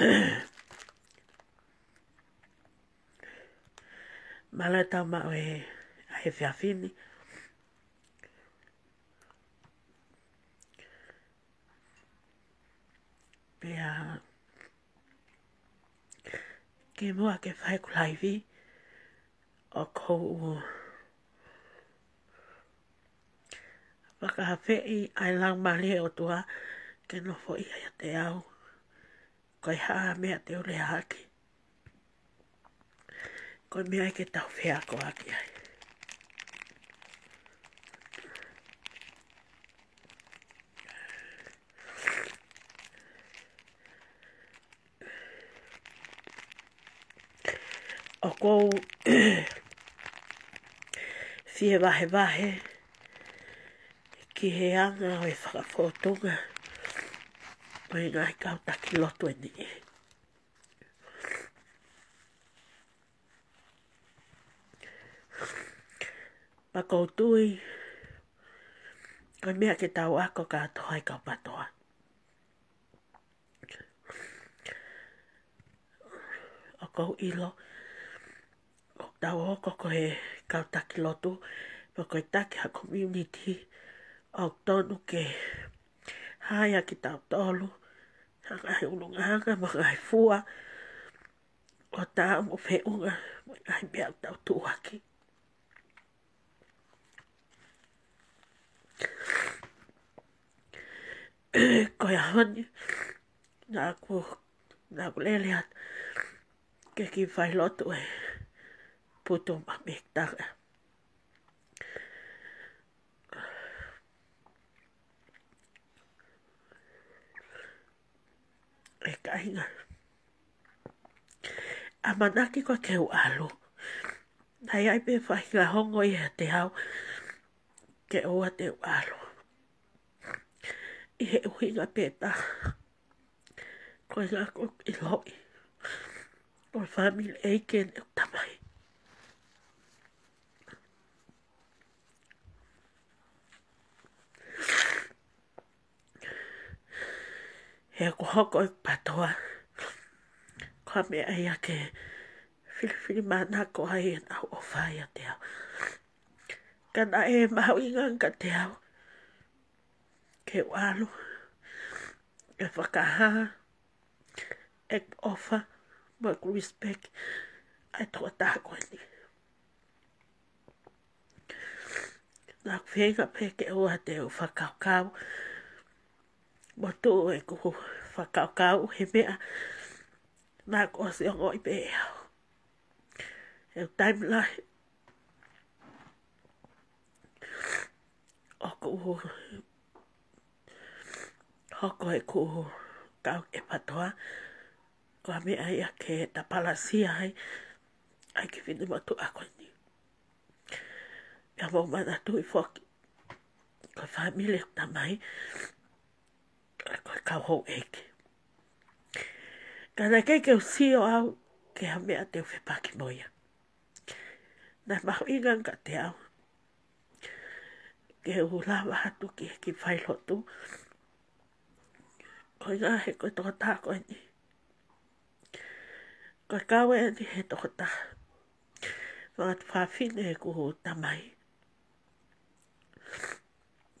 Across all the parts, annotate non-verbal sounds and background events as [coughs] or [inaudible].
[coughs] Mala e tau mao e a he whea whini. Pea ke mua ke whae kulaiwi o kou u. Waka hawhei ai lang mali o tua ke nofo ia te au koe haa mea te ole haake. Koi mea ke tau whea ko haake ai. O kou fie wahe wahe ki he anga o e whakafotonga. Ki he anga o e whakafotonga. Mai ngai kau taki loto e ni. Pa koutui, kai mea ke tau ako ka tohai kau patoa. O kou ilo, o tau oko ko e kau taki loto, pa koe taki ha community, o tonu ke haia ki tau tolu, hanga o longa hanga ma ngai fua o tā mo wheunga mo ngai mea tau tūaki. Koe ahani, nā ku, nā ku leleat, ke ki whailotu e putu mamik tāga. e kainga. A manaki kwa keu alu. Nai ai pe whahi la hongo i te hau ke oa te alu. I he uhinga peta. Koe ngā kuk i loi. Koe whamil eike ne uktamai. e ko hoko e patoa. Ko a mea ia ke whiriwhiri mana ko ai e nau o whaia te au. Kana e mau inganga te au. Ke walu. E whakaha. E ofa. Ma ku respect. Ai toa taha ko e ni. Nā kwenga pēke o a te o whakaukau. Nā kwenga mo tō e kuhu whakaokau he mea. Nā kua se o ngoi pē au. E o taim lai. O kuhu. Hoko e kuhu kau e patoa. Kua mea ia ke ta palasia hai. Ai ke whini matu ako ni. Ia mau mana tui whoki. Kua whamile kuta mai ka ho eke. Kana kei keu sio au, ke ha mea te ufe paki moia. Na maho ingan ka te au. Ke u lawa hatu ki heki whailo tu. Koi ngā he koi toko tā koi ni. Koi kawe ni he toko tā. Nga te whawhine he kuhu tamai.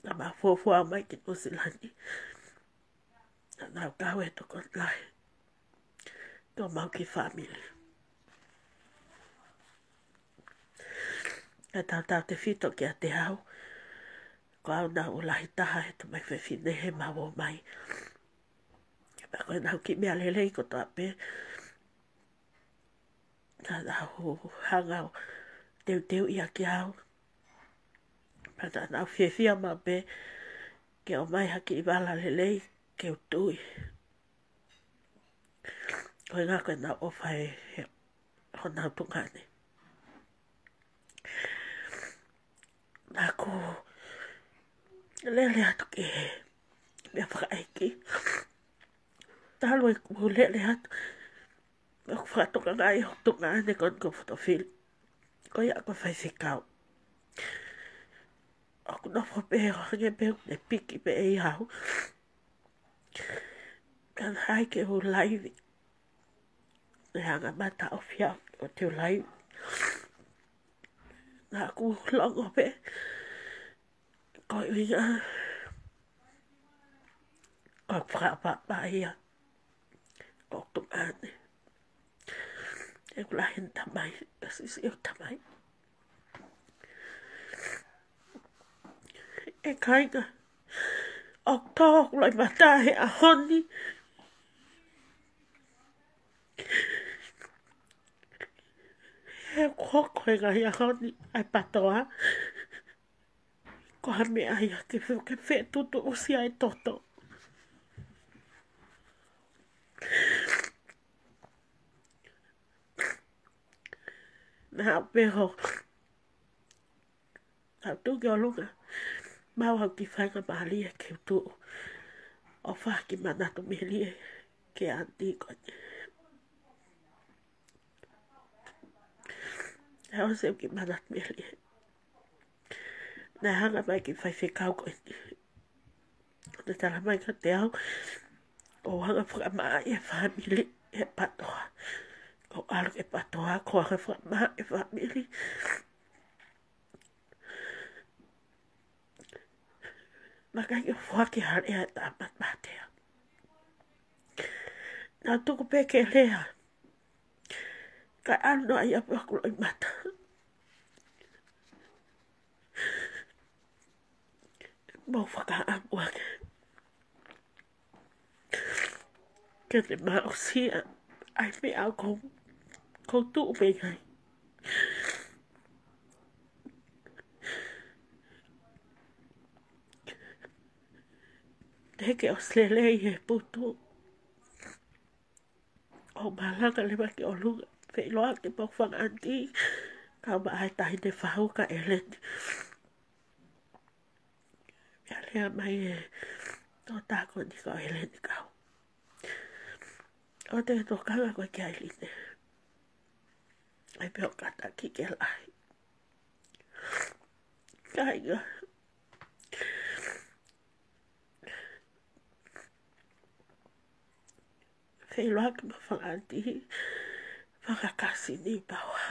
Nga maa fuafua mai ki Nusilani. mai ki Nusilani na nau kawe to kontlai. Tō mau ki whamile. E tau tau te whito ki a te hau. Ko au nau ulahi taha e tu mai whewhine he mau o mai. E pa koe nau ki mea lelei ko tā pē. Nā nau hangau teu teu ia ki hau. Pa tā nau whewhia mā pē. Ke o mai haki i wala lelei ke o tui. Ko i ngā koe nā o whai he o nā pungane. Nā ko lele atu ke he mea whakaiki. Tālo i e ku lele atu. Mea ku whakatoka ngā i hoktu ngā ne kon ko whatawhili. Ko i a koe whai whikau. Aku nā whapea, hange pēu, ne piki pē e i hau. Aku nā whapea, hange pēu, ne piki pē e i hau. Kan hai ke ho laivi. E hanga mata o fia o te o laivi. Nā ku longo pe. Ko i winga. Ko i whakapa pa ia. Ko kumane. E kula hen tamai. Kasi si o tamai. E kainga. E kainga o tō lai matahe a honi. He kua koe ngai a honi ai patoa. Ko ha mea ia ke whu ke whe tutu usi ai toto. Nā peho. Nā tūke o lunga. Nā peho mau hau ki whanga mālia ke utu o whaki manatu mehelie ke anti koni. Hei o seu ki manatu mehelie. Nei hanga mai ki whaife kau koni. Nei tala mai ka te au o hanga whaka maa e whamili e patoa. O alu e patoa ko hanga whaka maa e whamili. nakaiofoaki alea e tamatmatea na tuku peke lea kai ano ai apakuloi mata mau fakaamu ake ke te maosia ai me a kou kou tu'u me ngai heke o slele i he putu. O malanga le ki o lunga. Fei loa ki pok fang anti. Ka ma ai tahi te whahau ka eleni. Mea lea mai e tō tāko ni ka eleni kau. O te tō kanga koe ki ai line. Ai peo kata ki ke lai. Kainga. Kainga. sei lo ak ma fa anti fa ka kasi ni pa wa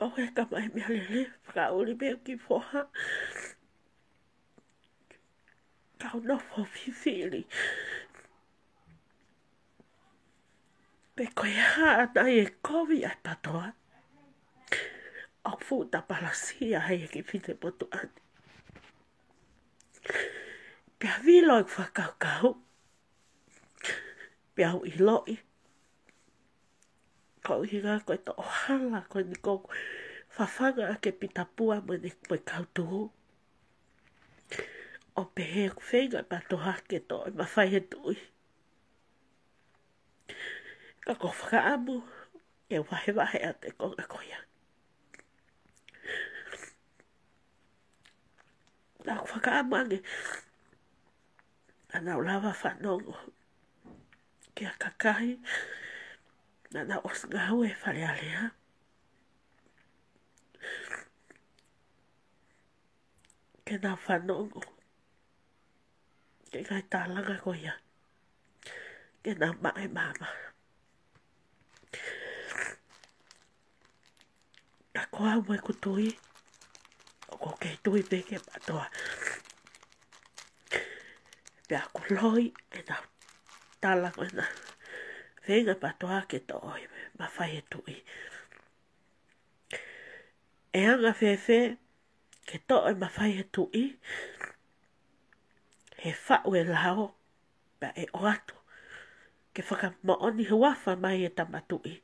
ko he ka mai me le le fra o le be ki fo ha ka no fo fi fi pe ko ya ta e ko vi ta to ak fu ta pa la si ya he ki fi te po tu ani Pia vi loi kwa kau kau. Pia hui loi. Kau hinga koe to ohala koe ni kou. Fafanga ake pita pua mo ni koe kau tuhu. O pehe ku feinga pa to hake to e mawhai he tui. Ka ko whaka amu e wahe wahe a te konga koea. Nā ku whaka amu ange. Nā ku whaka amu ange. ana o lava whanogo ki a kakai na na os ngā ue whare alea. Ke nā whanongo, ke ngai tālanga ko ia, ke nā mae māma. Ka koa mai kutui, o ko kei tui pe ke patoa. Ka Te aku loi e nga tala koe nga. Whenga patoa ke to oi me, ma whai e tui. E anga whewe, ke to oi ma whai e tui, he whau e lao, pa e o atu. Ke whaka mooni huafa mai e i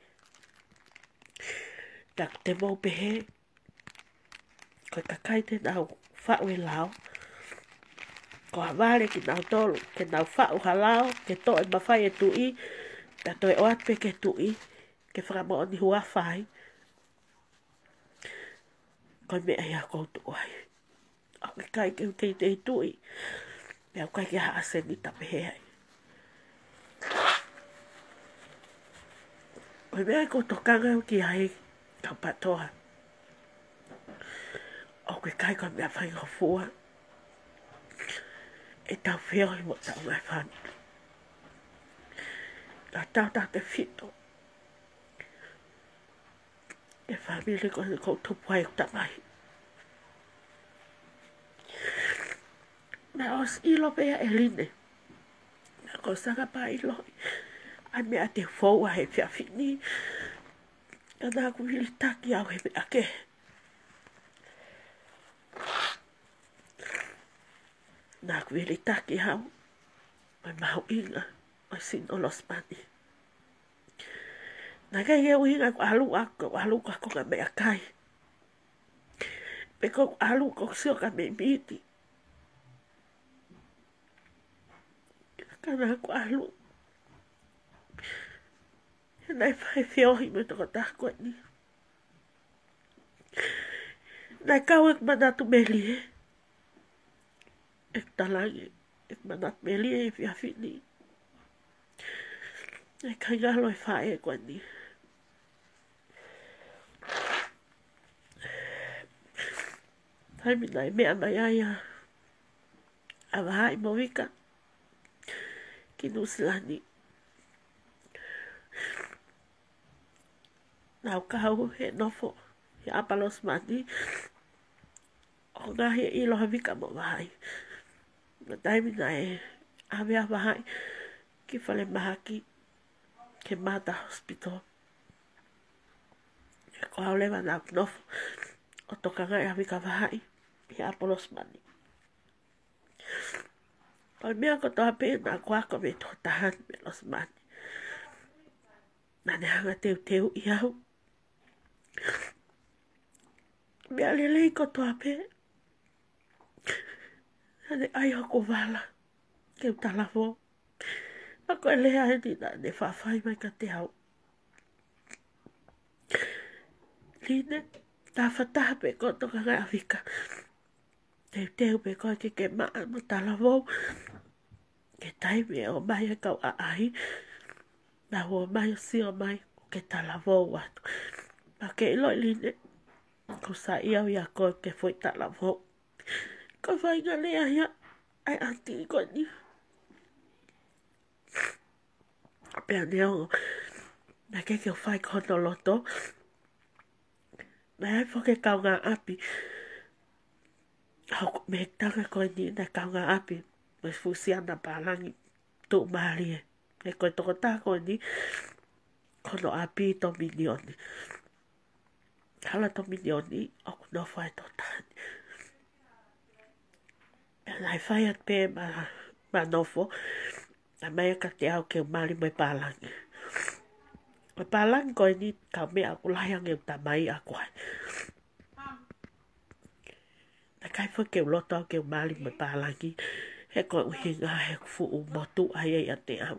Tak te mou pehe, koe kakai te nau whau e lao, ko hawale ki nau tolu, ke nau whau halao, ke to e mawhai e tui, ta to e oatpe ke tui, ke whakamo o ni hua whai. Koi mea ia koutu oai. Au ke kai ke utei tei tui, me au kai ke haase ni tape heai. Koi mea ko tokanga o ki ai, kau patoa. Au ke kai koi mea whai ho fua, e tau whea hoi mo tau e whanu. La tau tau te whito. E whamile ko te koutou pua e tamahi. Na os ilo pea e line. Na ko saka pa ilo. A mea te fowa he whea whini. Na nā kuhili taki au he mea kehe. Nā kwe le take hau. Mai mau inga. Mai sin o los mani. Nā kai eo inga kwa alu ako. Kwa alu kwa konga mea kai. Pe kwa alu kwa sio ka mei miti. Ka nā kwa alu. E nai fai te ohi me toko tako e ni. Nā kau e kwa natu me li e. Eh? talangi e mana meli e fia fini. E kaingalo e fae e kwa ni. Hai mina e mea mai ai a a waha i mowika ki Nusilani. Nau kahau he nofo he apalos mani o ngahi e iloha wika mo wahai. Hai mina na taimi na e awea mahai ki whale mahaki ke mata hospital. E ko haulewa na knofu o toka ngai awi ka mahai i apolos mani. O mea ko toa pe na kua ko me toa tahan me los mani. Na ne hanga teo teu i au. Mea lelei ko toa pe Hane ai hako wala. Ke utala fo. Ako e lea he tina ne whawhai mai ka te hau. Line, tā whataha pe ko toka ngai awika. Te teo pe ko ke ke maa mo tala fo. Ke taime o mai e kau a ai. Na hua mai o si o mai ke tala fo watu. Ma ke iloi line. Ko sa iau i ako ke fwita la fo. Ke fwita la fo ka whaina le ai ai ati i koe ni. Pea ne o, na ke ke whai kono loto, na ai whoke kau ngā api, hau me tanga koe ni na kau ngā api, mo i fusi ana pārangi, tō māri e, e koe toko tā koe ni, kono api i tō minioni. Kala tō minioni, o kuno whai tō tāni lai fai at pe ma, ma nofo, a mai a kate au ke umari mai pālangi. Mai pālangi koe ni ka me a kulai ang e uta mai a koe. Na kai fai ke uloto au ke umari mai pālangi, he koe uhi ngā he kufu u motu ai ai a te au.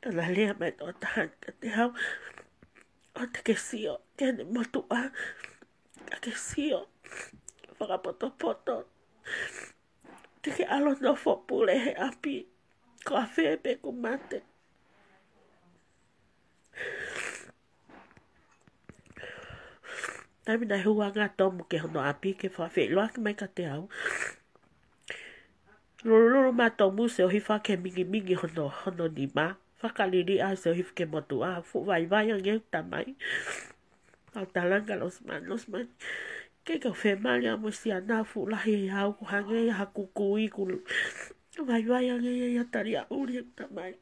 Tana lea mai tō tahan ka te au, o te ke sio, tēne motu a, ka ke sio, whakapoto poto, poto te ke alo no fo pule he api ko a fe pe ko mate Tai mina he hua ngā tomu ke hono api ke wha fe loa ke mai ka te au. Lululu mā tomu se ohi wha ke mingi mingi hono, hono ni mā. Whakaliri a se ohi ke motu a fu vai vai a ngeu tamai. Au talanga los man, los man. Los man ke ka fe mali a mosi a na fu la he ha ku ha ge ha ku ku i ku ma yo ya ge ya ta ri a u ta e mai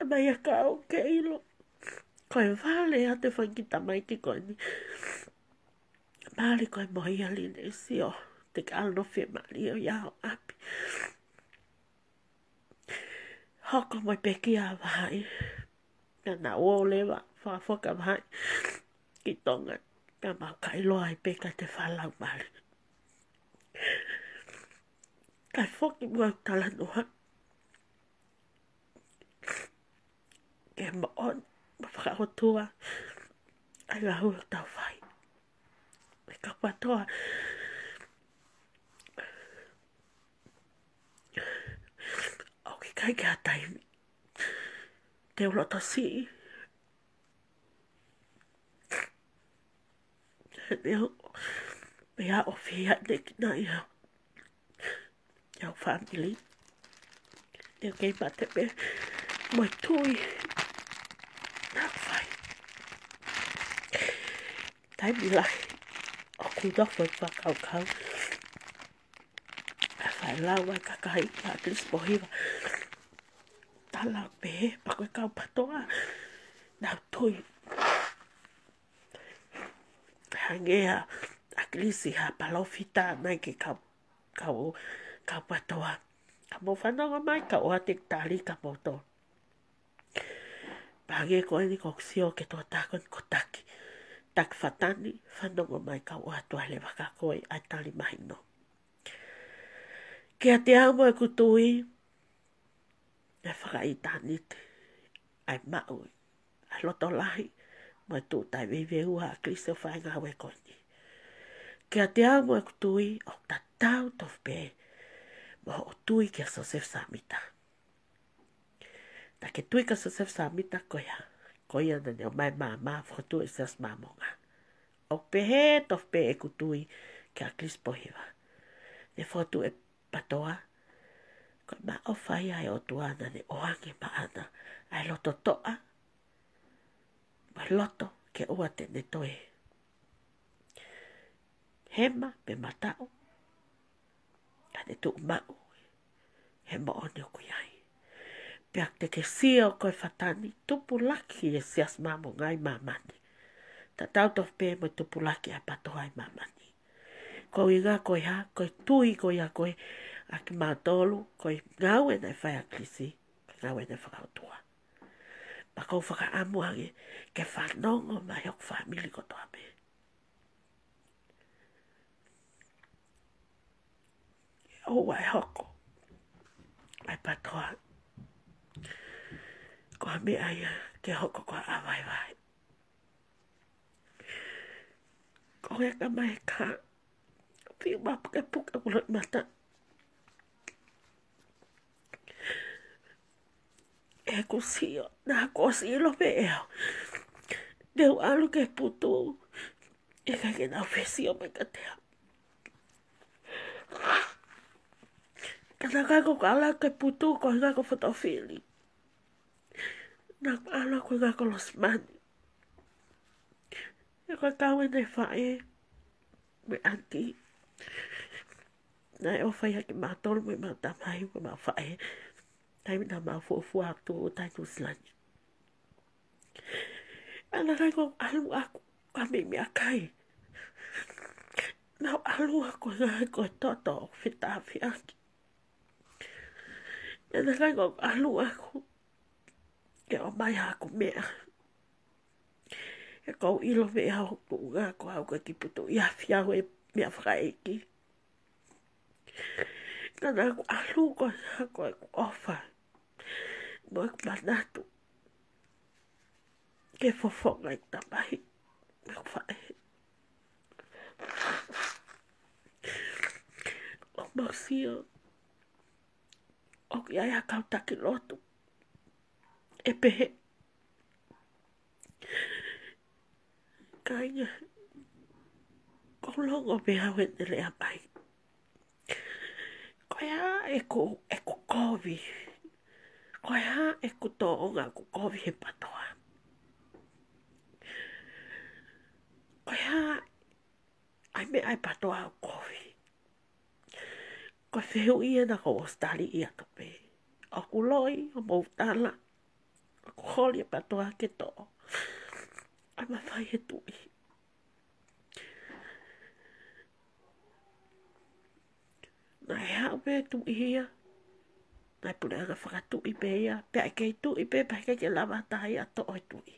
e ma ka o ke i lo ko e vale a te fa ta mai ki ko ni ma li ko e mo ya li ne si o te ka al no fe mali o ya api hoko mo pe ki a vai na na o le va fa fo ka vai ki tonga Nga mā kai loa i pēka te whālau māri. Kai whoki mua tala noha. Ke ma on, ma whakaotua. Ai la hua tau whai. Me ka patoa. Au ki kai kia taimi. Te ulo to sii. nếu Mẹ ở phía định này Chẳng phạm gì lý Nếu cái mặt thế bé Mày thôi Nạc phải Thái bị lại Ở khu đó vẫn và cầu khâu Phải lao qua cả cái Và tính bồi và Ta làm bé Bà quay cao bắt tỏa Nào thôi hangea a glisi ha palofi tā mai ke ka, ka, o, ka patoa. Ka mo whanonga mai ka oa te tali ka poto. Pange ko eni ko ksio ke toa tako ni kotaki. Tak whatani whanonga mai ka oa tua le waka koe a tali mai no. Kia te amo e kutui, e whakaitanite, ai maui, ai lotolahi, ai lotolahi, ma tu tai ve ve u a kristo fai ga we konti ke te amo ku tui ta tau to pe ma o tui ke so se samita ta ke tui ke so se samita ko ya ko ya de mai ma ma fo e sas ma mo ga o pe he to pe e kutui tui ke a kristo hiva ne fo e patoa ko ma o fai e o tu ana ne o ange ana ai lo toa loto ke ua te ne toe. Hema me matao, ka te tuk mau, hema o ne oku iai. Pea te ke sia o koe fatani, tupu laki e sias mamu ngai mamani. Ta tautof pe mo tupu laki a patoai mamani. Ko i ngā koe ha, koe tui koe a koe, a ki mātolu, koe ngāwe nei whai a klisi, ngāwe nei whakautua. na kau whakaamuangi ke whanongo mai hok whamili ko toa me. O wai hoko, ai patoa, kua me aia ke hoko kua awai vai. Ko e ka mai ka, whiu mapuke puke uloi mata. Ko e kusio, na kosi lo veo. De algo que puto e ka gena ofesio me katea. Kata ka ko ka ke putu, ko hinga ko fotofili. Na ka ala ko hinga ko los man E ka kawe ne fae, me anti. Na e ofa ya ki matol, me matamai, me mafae. Na e ofa ya taimi na maa fuu fuu haku tuu utai tuu silanyi. Ana rai ngong alu aku ame mi akai. Nau alu aku ngai koe toto o fita afi aki. Ana rai ngong alu aku ke o mai haku mea. E kou ilo me a hoku ngā ko hau ka ki putu i afi au e mea whakaiki. Nā nā ku alu ko sā ko e ku ofa noa kia nātu. Ke fofonga i tā mahi. Me whae. O mausia. O ki aia kautaki lotu. E pehe. Ka inga. Kolongo me hau e nere a mahi. Kaya e ko, e ko COVID ko ha e ku o ga ku ko vi pa to ha ai me ai pa to ha ko vi ko se na ko o stali ia to o ku loi o mo tala ko ho li e pa to ha ke to ai ma fai e tu i na ha pe tu ia Nai pule aga whakatu i pe ia, pe ai kei tu i pe, pe ai kei ke lama tahi a to oi tui.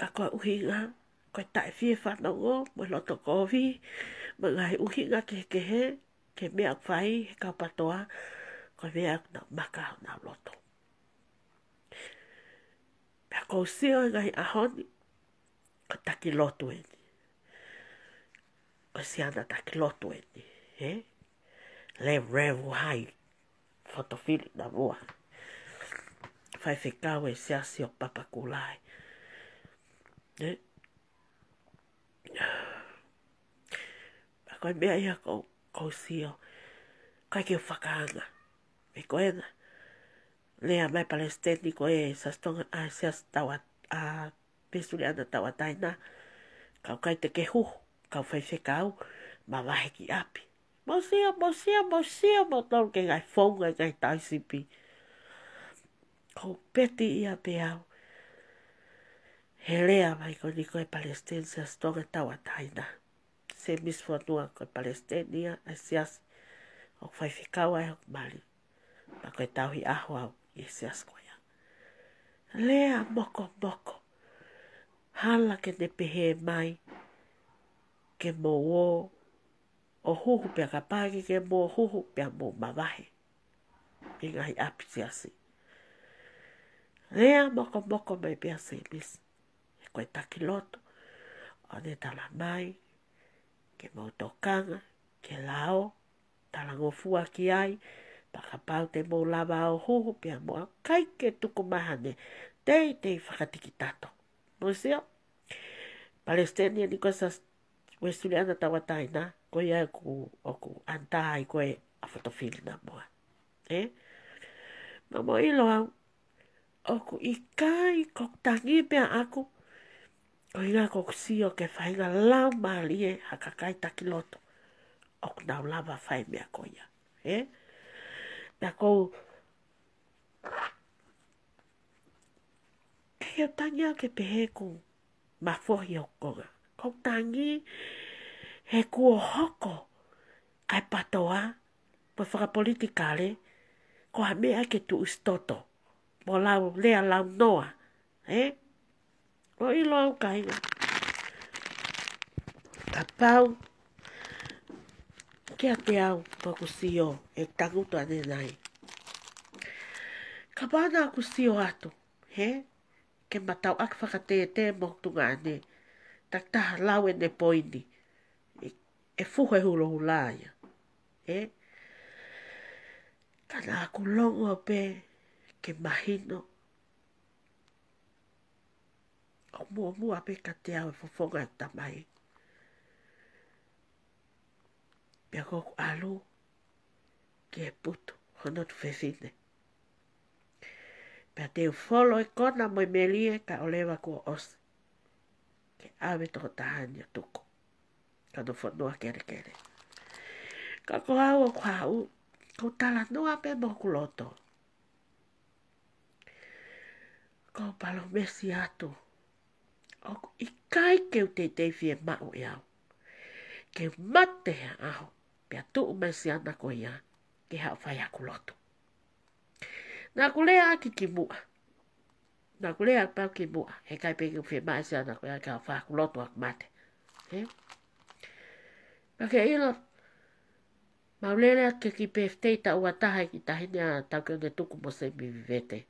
Ka koe uhinga, koe tae fie whanongo, mui loto kovi, mui ngai uhinga ke ke he, ke mea kwhai, he kau patoa, koe mea na maka na loto. Pea kou sio e ngai ahoni, koe taki loto eni. Koe siana taki loto eni, hei? le revu hai fotofili na mua. Fai whikau e se asi o papa kulai. Ne? Ako e mea ia kou, kou sio. Kai ke whakaanga. E koena. a mai palestini ko e sastonga a se asi tawa a pesuri ana a taina. Kau kai te ke hu. Kau fai whikau. Ma wahe ki api. Mo sia, mo sia, mo sia, mo tau ke ngai whonga kei taisipi. Ko peti ia pe au. He lea mai ko ni koe palestin sia stonga tau taina. Se misfuatua koe palestinia a sias o kwa whikawa e hoku mali. Ma koe tau hi aho au i sias koea. Lea moko moko. Hala ke ne pehe mai ke mo o o huhu pia ka pāke ke mō huhu pia mō mawahi. I ngahi api te asi. Rea moko moko mai pia se mis. E koe taki loto. O ne tala mai. Ke mō tō kanga. Ke lao. Tala ngofua ki ai. Paka pau te mō lava o huhu pia mō kai ke tuku mahane. Tei tei whakatiki tato. Mūsia. Palestinian Nikosas Tato we suri ana tawa tai na ko ia ku o ku antai ko e a foto fil na mo e ma mo i lo au o ku i kai ko tangi e pe aku ko i ko si o ke fai nga la ma li e ha ka kai ta kiloto o ku nau lava fai mea ko ia e na ko Kei o tangi ke pehe ku mafohi o konga koutangi he kua hoko ai patoa po whakapolitikale ko ha mea ke tu istoto mo lau lea lau noa he eh? o ilo au kainga ka pau kia te au paku sio e tanguto ane nai ka pana aku sio ato he eh? ke matau ak whakatee te mo tunga ane ta taha lawe de poidi E, e fuhe hulo hulaya. E? Ka nā ku longo pe ke mahino. O mua mua pe ka te awe fofonga e tamai. Pea koku alu ke puto ho hono tu fefine. Pea te ufolo e kona mo e melie ka oleva ko osi ke awe toko tahani tuko. Ka no whanua kere kere. Ka ko au o kwa au, kou tala nua pe moku loto. Ko palo mesi atu. O i kai keu te te fie mau i au. Ke mate ha aho, pia tu u mesi ana ko ia, ke hau whai aku loto. Nā kulea aki ki mua na kule a pa ki mua, he kai pengi fi mai sia na kule a kia wha kulotu ak mate. He? Ma ke ilo, ma ulele a ke ki peftei ta ua taha ki tahine a tau ke ne tuku mo se mi vete.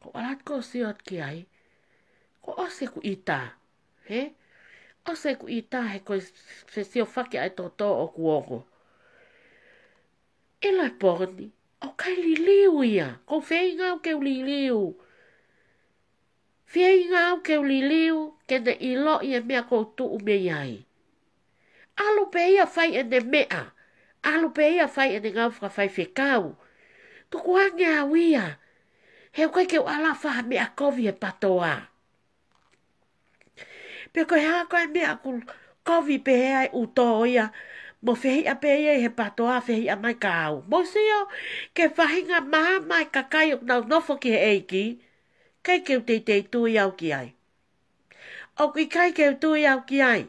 Ko alat ko si at ki ai, ko ose ku ita, he? Ose ku ita he ko se si o whake ai toto o ku ogo. Ilo e porni, o kai li liu ia, ko feinga o que u li liu. Ilo Fia i ngā au keu li liu, ke ne i lo i e mea koutu u mea iai. Alu pe ia fai e ne mea, alu pe ia fai e ne ngā fuka fai whekau. Tuku hange a wia, heu kai keu ala faha mea kovi e patoa. Pe koe hā koe mea ku kovi pe hea e uto ia, mo fehi a pe ia he patoa fehi a mai kau. au. Mo seo, ke fahinga maa mai kakai o nau nofo ki he eiki, kei keu te te tui au ki ai. O ki kei keu tui au ki ai,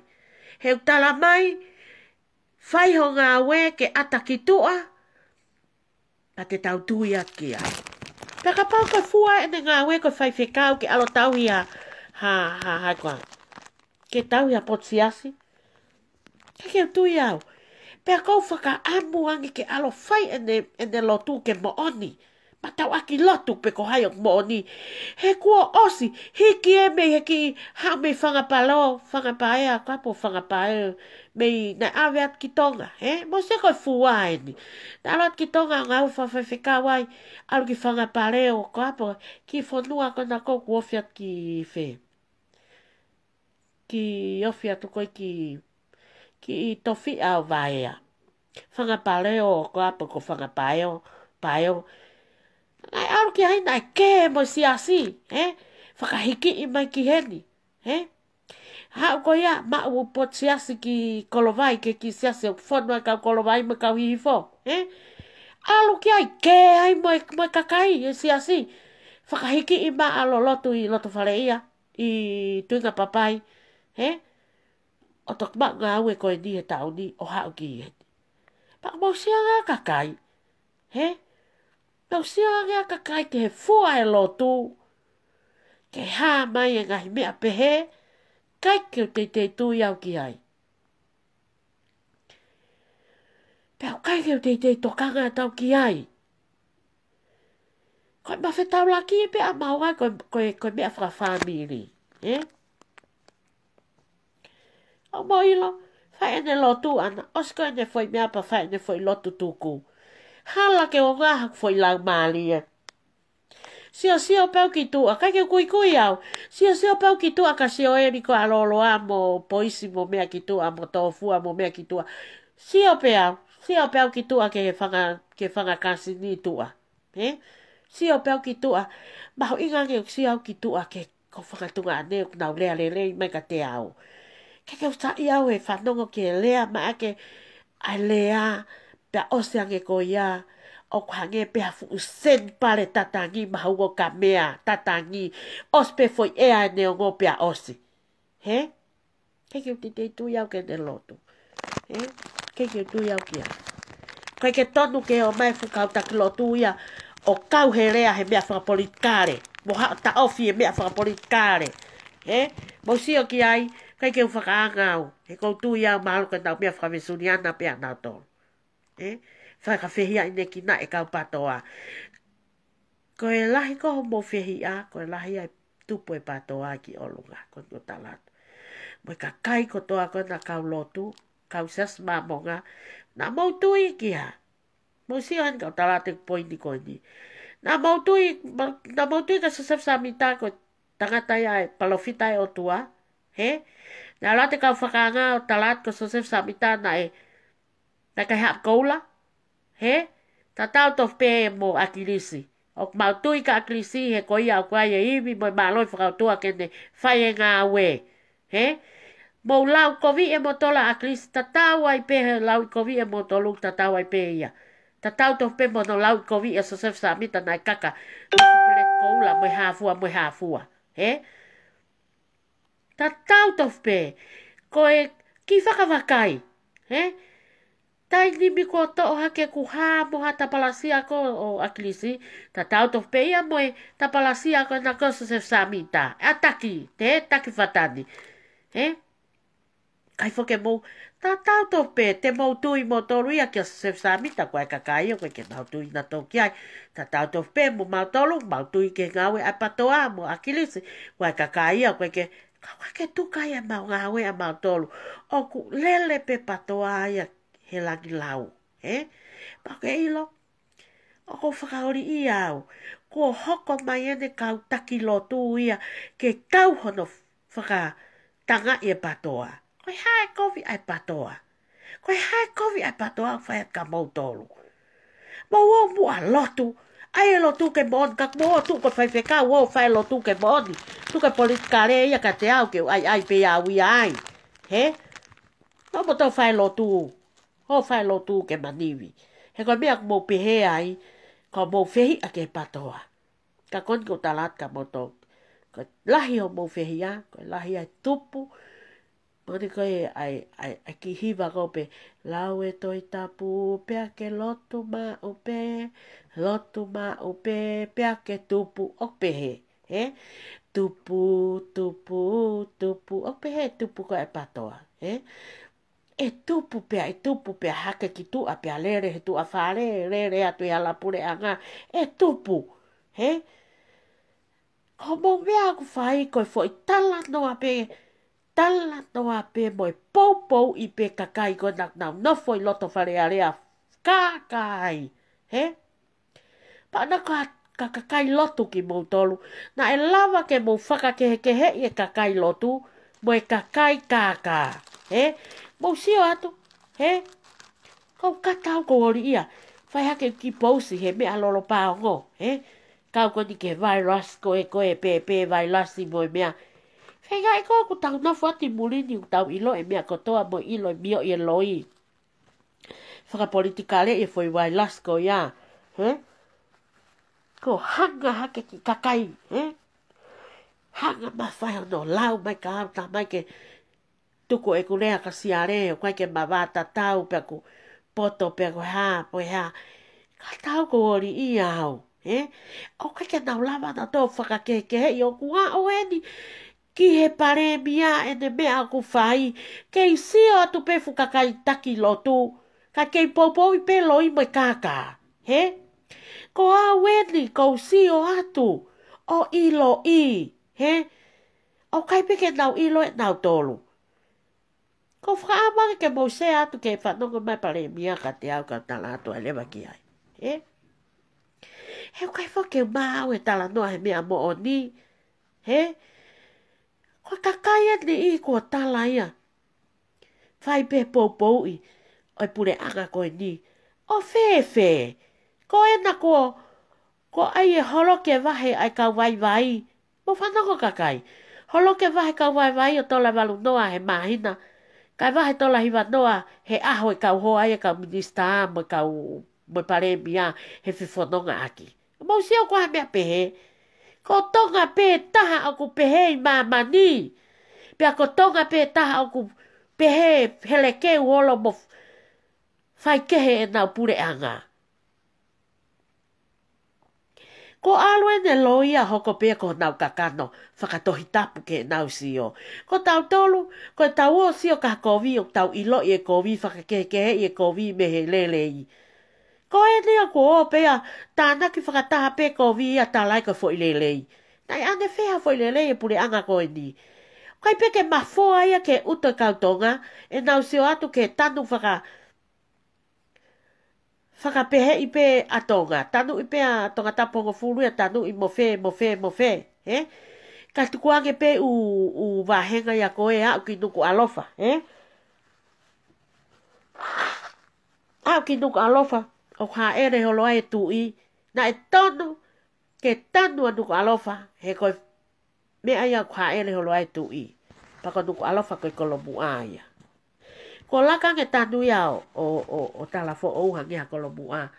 heu tala mai, whai ho ngā we ke ata ki tua, pa te tau tui a ki ai. Pa ka pau ka fua e ne ngā we ko whai whekau ke alo tau a, ha, ha, ha, kwa. ke tau hi a potsi asi. Kei keu tui au, pe kau whaka amuangi ke alo whai e ne, e lotu ke mo'oni. oni ma tau aki lotu pe ko hai o ni. He kua osi, hiki e mei heki ha mei whangapalo, whangapaea, kapo whangapaea, mei nei awe at ki tonga, he? Mo se koi fuwa e ni. Na alo at ki tonga ngā ufa whawhika wai, alo ki whangapaleo, kapo, ki whanua kona kou ku ofi at ki whe. Ki ofi atu koi ki, ki tofi au vaea. Whangapaleo, kapo, ko whangapaeo, paeo, paeo. Ai aro ki aina e ke mo si asi, he? Whakahiki i mai ki heni, he? Ha ko ia ma u po si asi ki kolovai ke ki si asi fono ka kolovai ma ka hi fo, Aro ki ai ke ai mo mo ka kai e si asi. Whakahiki i ma alo lotu i lotu fale ia i tuinga papai, he? O tok ma ngā ue koe ni he tau ni o hau ki i heni. Pa mo si anga ka kai, he? Nau si rea ka kai ke he fua e lotu. Ke hā mai e ngahi mea pehe, kai ke te te tu iau ki ai. Pau kai ke te te tokanga tau ki ai. Koi ma whetau laki e pe a maua koi, koi, koi mea whaka whamiri. Eh? O mo ilo, whae ne lotu ana, osko ene foi mea pa whae ne foi lotu tuku. Eh? hala ke o ngaha foi la malia. Sio sio pau ki tu, akai ke kui kui au. Sio sio pau ki tu, aka sio e niko alolo a mo poisi mo mea ki tu, a mo tofu a mo mea ki tu. Sio pe au, sio pau ki tu, a ke whanga, ke whanga kasi ni tu. He? Sio pau ki tu, a maho inga ngeo sio ki tu, a ke ko whanga tunga a neo kuna ulea le lei mai ka te au. Ke ke usta i au e whanongo ke lea ma ake, a lea, a lea, pe ose ange ko ia o kwa nge pe hafu usen pale tatangi mahu o ka mea tatangi os pe foi e a ne o ngo pe a ose he ke ke uti tu yao ke ne lotu he ke ke tu yao kia kwa ke tonu ke o mai fu fukau tak lotu ia o kau he rea he mea whakapolitare mo ha ta ofi e mea whakapolitare he mo si o ki ai kai ke u whakaangau he kou tu yao maalu ka tau mea whakamesuniana pe a nao Eh? e fai ka fehi ai neki na e ka patoa ko e lahi ko mo fehi a ko e lahi ai tupu e patoa ki olunga ko no talat mo e ka kai ko toa ko na ka lotu ka ses ma monga na mo tu iki a mo si han ka talat e poini ko ni na mo tu na mo tu ka sesef sa mita ko tangata ya e palofita e otua he na lata ka fakanga o talat ko sesef sa mita na e eh? Na kai hap koula. He? Ta tau tof pē e mō akilisi. O ok, mautui ka akilisi he ko ia o kua ia iwi mō i māloi whakautua kene whai e ngā we. He? Mō lau kovi e mō tola akilisi. Ta tau ai pē he lau kovi e mō tolu ta tau ai pē ia. Ta tau tof pē mō no lau kovi e sosef sa amita nai kaka. Ta koula mō i hāfua mō i hāfua. He? Ta tau tof pe. Ko e ki whakawakai. He? He? tai limi ko to o hake ku ha mo ha tapalasia ko o aklisi ta ta out of pay mo e tapalasia ko na ko se samita ataki te taki fatani e kai fo ke mo ta ta out of pay te mo tu i mo to ria ke se samita ko ka kai ko ke mo tu i na to kai ta ta out of pay mo ma to lu mo tu i ke ga we a pato a mo aklisi ko ka kai ko ke ka ke tu kai ma ga we a ma to lu o ku lele pe pato a ia he laki lau. He? Eh? Pake ilo. Oko whakaori i au. Ko hoko mai ene kau taki tū ia. Ke kau hono whaka tanga i e patoa. Koi hae kovi ai patoa. Koi hae kovi ai patoa whaia ka mautolu. Ma uo mua lotu. Ai e lotu ke bon. Kak mo tu ko whai whaka uo whai lotu ke bon. Tu ke politika re ia ka te au ke ai ai pe au ia ai. He? Ma mo tau whai lotu. Ai ho fai lo tu ke maniwi. He ko mea mo pehe ai, ko mo fehi a ke patoa. Ka koni ko talat ka mo tō. Ko lahi o mo fehi a, ko lahi ai tupu. Mani ko e ai, ai, ai ki hiva ko pe, lau e toi tapu, pe a ke lotu ma o pe, lotu ma o pe, pe a ke tupu o pehe. He? Tupu, tupu, tupu, o pehe tupu ko e patoa. He? He? e tupu pea e tupu pea hake ki tua pea lere he tua whare re atu e ala pure a ngā e tupu he ko mō mea aku whai koe fo i tala noa pe tala noa pe mo i pou i pe kakai ko nak nau no fo i loto whare a rea kakai he pa na ka ka kakai lotu ki mō tolu na e lava ke mō whaka ke he ke he i e kakai lotu mo e kakai kaka he Mo sio ato. He? Kau katau ko ori ia. Fai hake ki pousi he me alolo pao ko. He? Kau ko ni ke vai ras ko e ko e pe pe vai lasi mo e mea. Fai ga e ko ku tau nafu ati muli ni utau ilo e mea kotoa mo ilo e mio i e loi. Fai politika le e foi vai las ko ia. He? Ko hanga hake ki kakai. He? Hanga ma fai no lau mai ka hauta mai ke... Hanga tuko e kurea ka siare o kwa ke mawata tau pe ko poto pe ko ha po ha ka tau ko ori i au he eh? o ka ke na ulama na to faka ke ke he o kua o e ki he pare mia e ne mea ku fai ke i si o atu pe fuka ka i taki lotu ka ke i popo i pe lo i mai kaka he eh? ko a o e ni ko si o atu o ilo i he eh? o kai peke nau ilo e nau tolu Ko whaama ke mousea atu ke whanonga mai pare mia ka te au ka tala atu a lewa ki ai. E? He kai fo ke mau e tala noa he mea mo o ni. He? Ko ka kai e ni i ko tala ia. Fai pe pou i. Oi pure anga ko e ni. O fe fe. Ko e na ko. Ko ai e holo ke vahe ai ka wai vai. Mo whanonga ka kai. Holo ke vahe ka vai vai o tola valu noa he ma hina. Kai vahe tola hiwa noa, he aho e kau hoa e kau minista a mo kau mo pare mia he fifononga aki. Mo si au kua mea pehe, ko tonga pe taha aku pehe i mamani. Pea ko tonga pe taha aku pehe hele keu holo mo faikehe e nau pure anga. Ko alue ne loia hoko pia ko nau kakano, whakatohi tapu ke nau si o. Ko tau tolu, ko tau o si o ka kovi, o tau ilo i e kovi, whakakehekehe i e kovi me he lelei. Ko e nea ko o pia, tāna ki whakataha pe kovi i a tālai ko fo i lelei. Nai ane feha fo i lelei e pule anga ko e ni. Kai peke mafoa ia ke uto kautonga, e nau si o atu ke tanu whakataha, whakapehe i pe atonga, tanu i pe atonga tapongo fulu e tanu i mofe, mofe, mofe, Eh? Ka tuku ange pe u, u wahenga i koe a ki nuku alofa, Eh? A ki nuku alofa, o ha ere holo ae tu i, na e tonu, ke tanu a nuku alofa, he koe, me aia ka ere holo ae tu i, pako nuku alofa koe kolomu aia. Ko laka ke tanu ia o, o, o, o tala fo o uhangi ha kolomu a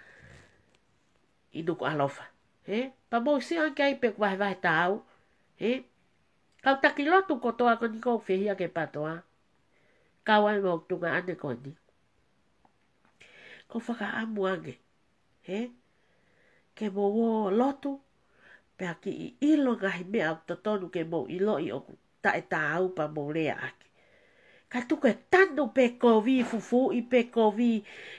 inuku alofa. He? Pa mou si anke ai pek vahe vahe ta au. He? Kau taki lotu kotoa ko ni kou fihia ke patoa. Kau ai mou tunga ane ko ni. Ko whaka amu ange. He? Ke mou o lotu. Pea ki i ilo ngahi mea o totonu ke mou ilo i oku. Ta e ta au pa mou lea ake ka tuku e tanu pe kovi fufu i pe kovi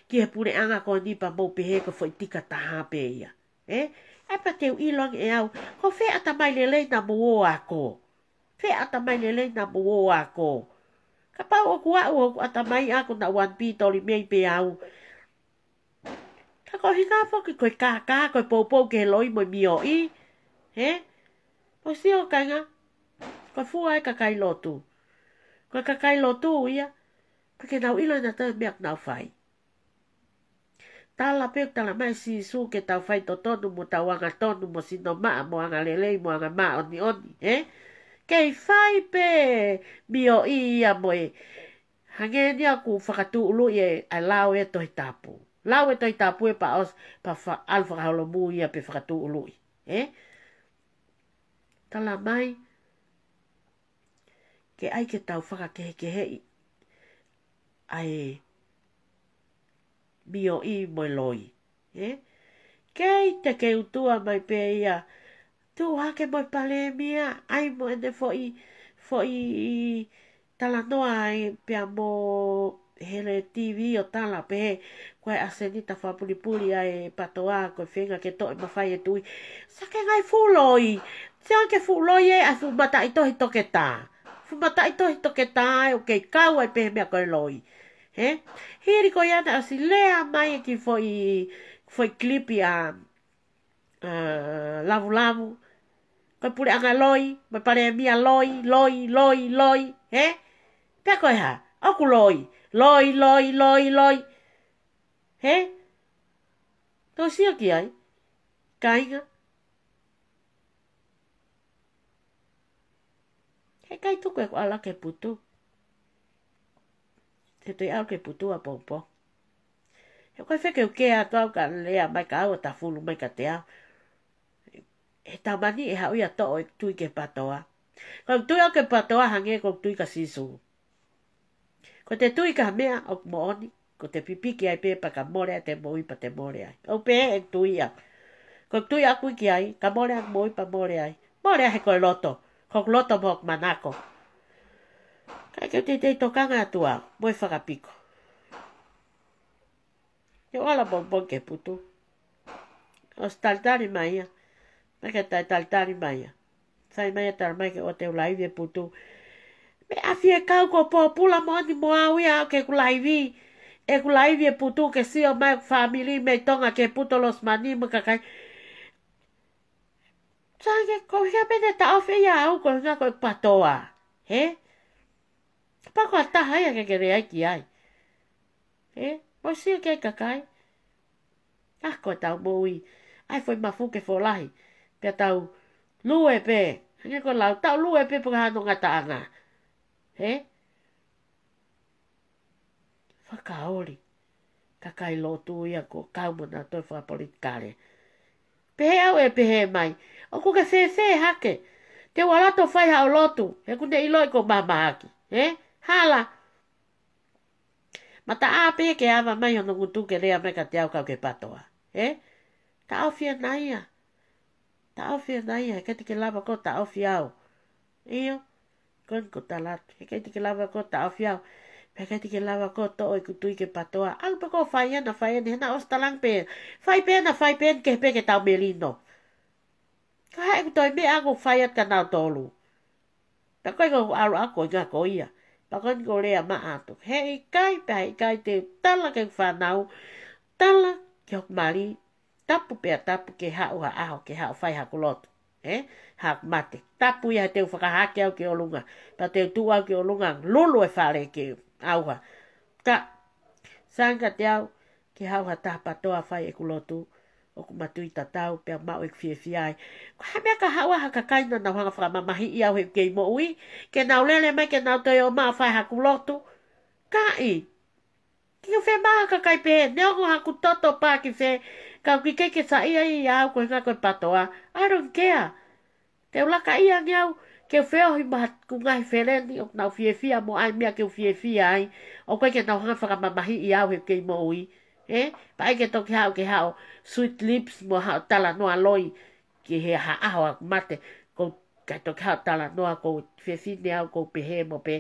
ki he pune anga ko ni pa mou pe heko fo i tika taha pe ia. Eh? E? Eh? pa teo ilong e au, ko fe ata mai le lei na muo ako. Fe ata mai le lei na muo ako. Ka pau o kua u o ata mai ako na wan pitori mei pe au. Ka ko hinga foki koi kaka, koi popo pou ke loi moi o i. E? Eh? Mo si o kanga, ka fua e ka kai lotu. Koe ka kai lo tū ia, ka ke nau ilo ina tau miak nau whai. Tala peo tala mai si su ke tau whai to tonu mo tau anga tonu mo sino maa mo anga lelei mo anga maa oni oni, he? Eh? Kei whai pe, mio i ia moe. Hange ni aku whakatu ulu i e ai lao e tohi tapu. Lao e tohi tapu e pa os pa wha, alfa kaholo mu ia pe whakatu ulu i, he? Eh? Tala mai, he? ke ai ke tau whaka ke Ai, mi o i moi loi. He? Kei te ke utua mai pe ia, tu hake moi pale e mia, ai mo ene fo foi fo i, tala noa e pe amo mo hele TV o tala pe he, koe ta wha puli puri ai e patoa koe fenga ke to e mawhai e tui, sake fu loi sa ke fu loi e a fumata i tohi toketaa. fumata tai tohi toke tae o kei kau ai pehe mea koe loi. He? Hiri koe ana asi lea mai e ki foi, foi klipi a uh, lavu lavu. Koe pure anga loi, mai pare mia loi, loi, loi, loi. He? Pea koe ha, oku loi, loi, loi, loi, loi. He? Tō sia ki ai? Kainga. He kai tuku e ko ala ke putu. Te tui au ke putu a pompo. He koi whake uke a tau ka lea mai ka au ta fulu mai ka te au. He tau mani e hau ia to o e tui ke patoa. Ko tui au ke patoa hangi e ko tui ka sisu. Ko te tui ka mea o mooni. Ko te pipiki ai pe ka more a te mui pa te more ai. O pe e tui a. Ko tui aku ki ai, ka more a mui pa more ai. More a he koe loto. Ko kong loto mok manako. Kai kia te te tokanga atua, moe whakapiko. Yo ala bong bong ke putu. O staltari mai ia. Maka tai taltari mai ia. Sai mai atar mai ke o te ulaivi e putu. Me afie kau ko po pula mo ni mo au ia o ke kulaivi. E kulaivi e putu ke si o mai family me tonga ke puto los mani mo kakai. Kakai. Tāke, ko hia pete ta awhi ia au ko hika koe patoa. He? Pako a taha ia ke kere aiki ai. He? Mo sia ke kakai. Ah, ko tau mōi. Ai foi mafu ke fōlahi. Pia tau lue pē. Hanya ko lau tau lue pē punga hano ngā taanga. He? Whakaori. Kakai lotu ia ko kaumuna toi whapolitikare. Pehe au e pehe mai. Pehe mai. O kuka se se hake. Te walato fai hao lotu. He kunde iloi ko mama haki. He? Hala. Mata a peke ama mai ono kutuke rea meka te au kau ke patoa. He? Ta au fia naia. Ta au fia naia. He kete ke lava ko ta au fiau. Iyo. Kon ko talatu. He kete ke lava ko ta au fiau. Pe kete ke lava ko to oi kutui ke patoa. Alu pe ko fai ena fai ena. Hena os talang pe. Fai pe ena fai pe ena ke pe ke tau melino. Ka hae ku toi mea ako whai at kanao tolu. Ta koe kau alu ako i ko ia. Pa koni ko lea ma ato. He kai pe hae kai te tala ke whanau. Tala ke hok mali. Tapu pea tapu ke hau ha aho ke hau whai ha kulotu. He? Ha mate. Tapu ia he teo whakahake au ke olunga. Pa teo tu au ke olunga. Lulu e whare ke auha. Ka. Sanga te au ke hau ha tapa toa whai e kulotu. Ka o ku matu i tatau pe ma o e fie fie ko ha me ka hawa ha kaina na hanga fra mama hi ia he ke mo ui ke na ole le ke na te o ma fa ha ku lotu ka i ki o fe ma ka kai pe ne o ha ku toto pa ki fe ka ki ke ke sa i ai ia ko ka ko pato a i don't care te ola ka ia ngi au ke fe o hi ma ku ga fe le o na fie fie mo ai me ke fie fie ai o ko ke na hanga fra mama hi ia he ke mo ui e pai ke toki hao ke hao sweet lips mo hao tala noa loi ki he ha aho mate ko ka toki hao tala noa ko fefine au ko pehe mo pe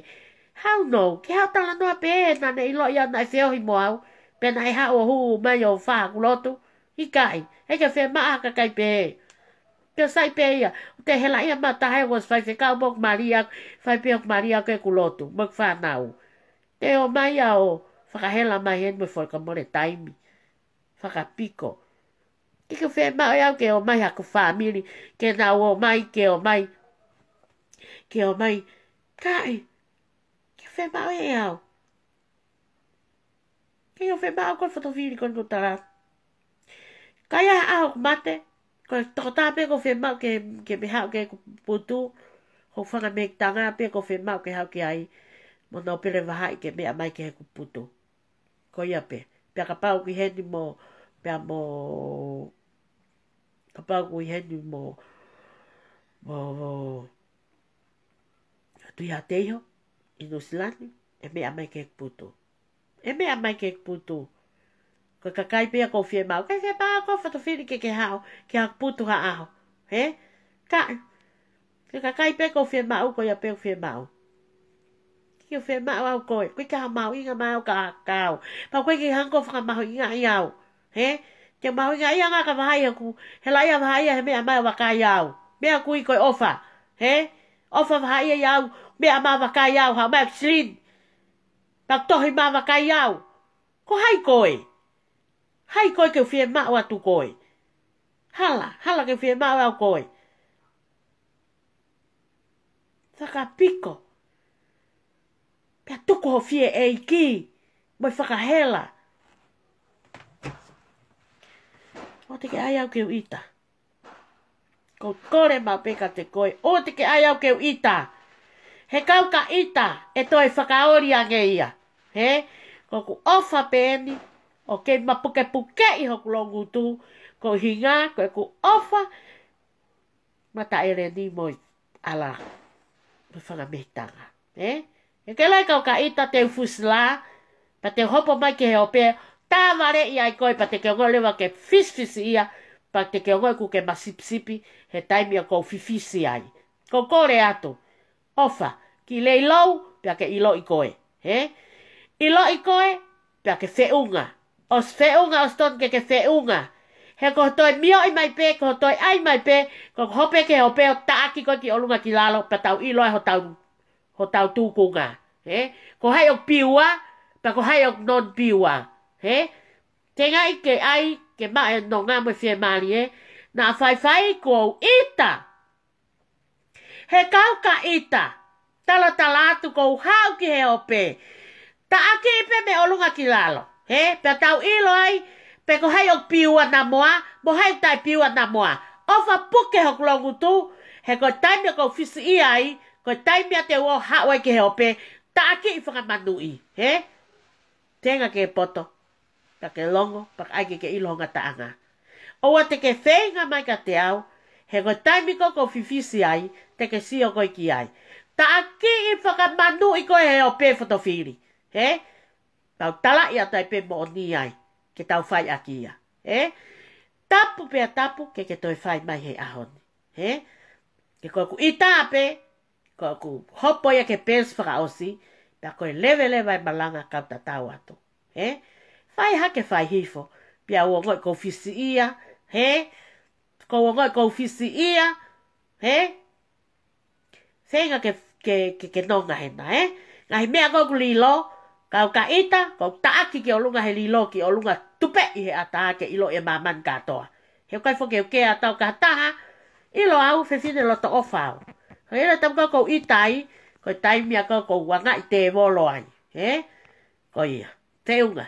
how no ke hao tala noa pe na ne ilo ia na se ohi mo au pe na he hao hu mai o faa kulotu i kai e ke fe ma ka kai pe pe sai pe ia te hela ia ma ta hai was fai fika mok maria fai pe maria ke kulotu mok faa nau te o mai au whakahela mai enu e whaika mole taimi. Whakapiko. I ka fe mai au ke o mai haku whamiri, ke nā o mai, ke o mai, ke o mai, kai, ke fe mai e au. Ke o whea mai au koe whatawhiri koe nō tara. Kai a au mate, koe toko tā pe ko fe mai ke, ke me hau ke putu, ho whanga me tanga pe ko fe mai ke hau ke ai, mo nō pere waha ke mea mai ke he kuputu. putu ko ia pe. Pea ka pau ki heni mo, pea mo, ka pau ki heni mo, mo, mo, tu ia teio, ino silani, e me amai ke puto. E me amai ke puto. Ko ka kai pea ko fie mau, ka se pao ko fatofiri ke ke hao, ke ha puto ha aho. He? Ka, ka kai pea ko fie mau, ko ia pe ko fie mau. Yo fe ma au koe. Koe ka mau ga ma au ka kau. Pa koe ki hanko whaka mahu inga i au. He? Te mahu inga i anga ka vahai ku. He la ya vahai a he ma wa ka i au. ku kui koe ofa. He? Ofa vahai a i au. ma wa ka au. Ha mea kisrin. Pa hi ma wa ka au. Ko hai koe. Hai koe ke fie ma tu koe. Hala. Hala ke fie ma au ko. Saka piko. Saka piko. Ka tuko ho fie e ki. Mai whakahela. O te ai au keu ita. Ko kore ma peka te koe. O te ke ai au keu ita. He kauka ita e toi whakaori ange ia. He? Ko ku ofa pēni. O ke ma puke puke i hoku longu tu. Ko hinga, ko ku ofa. Ma ta ere ni moi ala. Ma whakamehitanga. He? Eh? E ke lai kau ka ita te fusla, pa te hopo mai ki he ope, tā mare i ai koe, pa te keo ngoi lewa ke fisfisi ia, pa te keo ngoi ku ke masipsipi, he taimi a kou fifisi ai. Ko kore atu, ofa, ki lei lau, pia ke ilo i koe, he? Ilo i koe, pia ke feunga. Os feunga, os ton ke ke feunga. He ko toi mio i mai pe, ko toi ai mai pe, ko hope ke ope o taaki koe ki olunga ki lalo, pa tau ilo e ho tau, ho tau tūkunga. Ho tau tūkunga he ko hai ok piwa pa ko hai ok non piwa he te ngai ke ai ke ma eh, e no nga mo fie mali e na fai fai ko ita he kau ka ita tala tala tu ko hau ki he ope ta ake e pe me olunga ki lalo he pe tau ilo ai pe ko hai ok piwa na moa mo hai tai piwa na moa ofa puke hok logu tu he ko tai me ko fisi ai ko tai te wo hawai ki he ope taake i whakamanu i, he? Tenga ke poto, Ta ke longo, pa ai ke ke ilonga taanga. Oa te ke whenga mai ka te au, he ngoi taimi koko fifisi ai, te ke si o koi ki ai. Taake i whakamanu i koe he o pē whiri, he? Tau tala ia tai pē mo ni ai, ke tau whai a ia, he? Tapu pea tapu, ke ke toi whai mai hei ahoni, he? Ke koku i tāpe, ko ku hopo ia ke pens whakaosi, he? Pea koe lewe lewe i malanga kau ta tau atu. He? Fai hake fai hifo. Pea ua ngoi kou fisi ia. He? Ko ua ngoi kou fisi ia. He? Senga ke, ke, ke, nonga hena, he? Ngahi mea ngoi ku lilo. Kau ka ita. Kau taaki ki olunga he lilo ki olunga tupe i he ata ake ilo e maman katoa. He kai fo ke ke atau ka taha. Ilo au fefine lo to ofao. Hei na tamko kou itai. Hei Koi taimi a koko wanga i te volo ai. He? Koi ia. Te unga.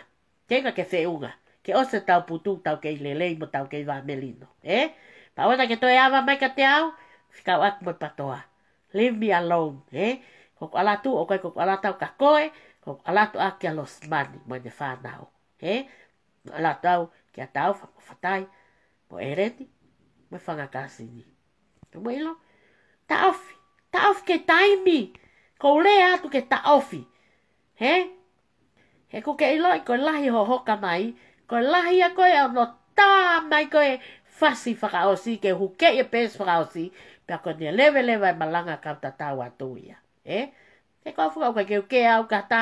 Tenga ke te unga. Ke ose tau putu tau ke ilelei mo tau ke iwa melino. He? Pa ona ke toi awa mai ka te au. Fika wak mo patoa. Leave me alone. He? Koko alatu o koi koko alatau ka koe. Koko alatu a ke alos mani mo ne whanau. He? Alatau ke a tau fa fatai. Mo ereni. Mo whangakasini. Tumailo. Tau fi. Tau fi ke taimi. Tau fi ke taimi kou le atu ke ta ofi. He? He ko ke iloi koe lahi ho hoka mai, koe lahi a koe au no tā mai koe fasi whakaosi ke huke e pēs whakaosi, pia koe ni lewe lewe e malanga kau ta tau atu ia. He? He kou fuka au ke uke au kata,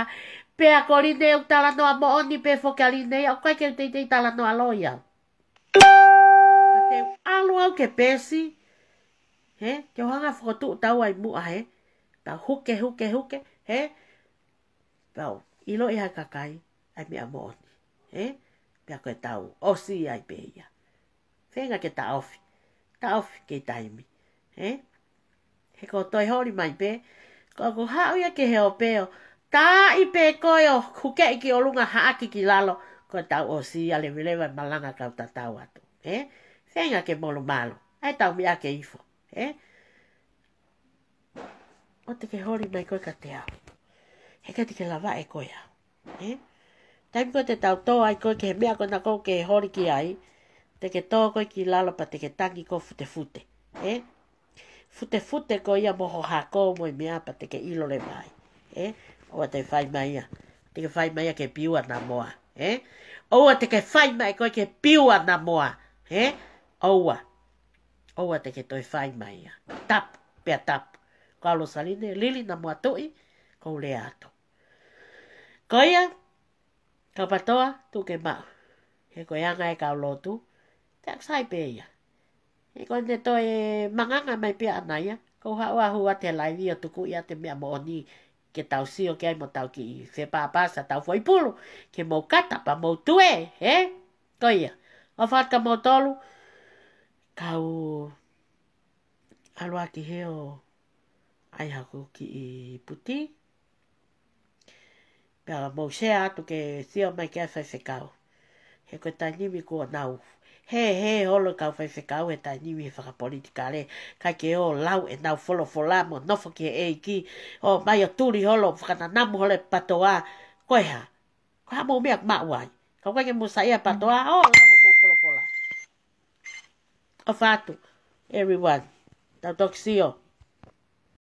pia kori nei au tala noa mo pe fokali nei, au koe ke uteitei tala noa loia. Ka te alo au ke pēsi, he? Ke hanga whakotu tau ai mua he? ta huke huke huke he tau ilo iha kakai ai mea moni he pia koe tau osi ai peia whenga ke ta ofi ta ofi ke taimi he he ko toi hori mai pe ko ko hao ia ke heo peo ta i pe koe o huke iki o lunga haaki ki lalo ko tau osi ale milewa malanga kauta tau atu he whenga ke molo malo ai tau mea ke ifo he eh? o te hori mai koe ka te ao. He ka ke lawa e koe ao. He? koe te tau tō ai koe ke he mea kona koe ke he hori ki ai, te ke tō koe ki lalo pa te ke tangi koe fute fute. He? Fute fute koe ia moho hā koe moe mea pa te ke ilo le mai. He? Oa te fai mai ia. Te ke whai mai ia ke piua na moa. He? Oa te ke fai mai koe ke piua na moa. He? Oa. Oa te ke toi fai mai ia. Tap. Pea tapu kalo saline lili na matoi ko le ato. Koia, ka patoa tu ke mau. He koe anga e kao lotu, te aksai pe ia. He koe ne toe manganga mai pia anaya, ko hau wa te laivi o tuku ia te mea mooni ke tau o ke mo tau ki se pāpāsa tau foipulu, ke mou kata pa mou tue, he? Koia, o whaka mou tolu, kau aluaki heo, ai hako ki i puti. Pea mousea atu ke thia mai kia whai whekau. He koe tai nimi kua nau. He he holo kau whai whekau e tai nimi he whakapolitika le. Kai ke o lau e nau folo fola mo nofo ki e ki. O mai o tūri holo whakana namu hole patoa. Koe ha. Koe ha mō mea mawai. Kau kai ke mousaia patoa. O lau e mō folo fola. O fatu. Everyone. Tau toksio. Tau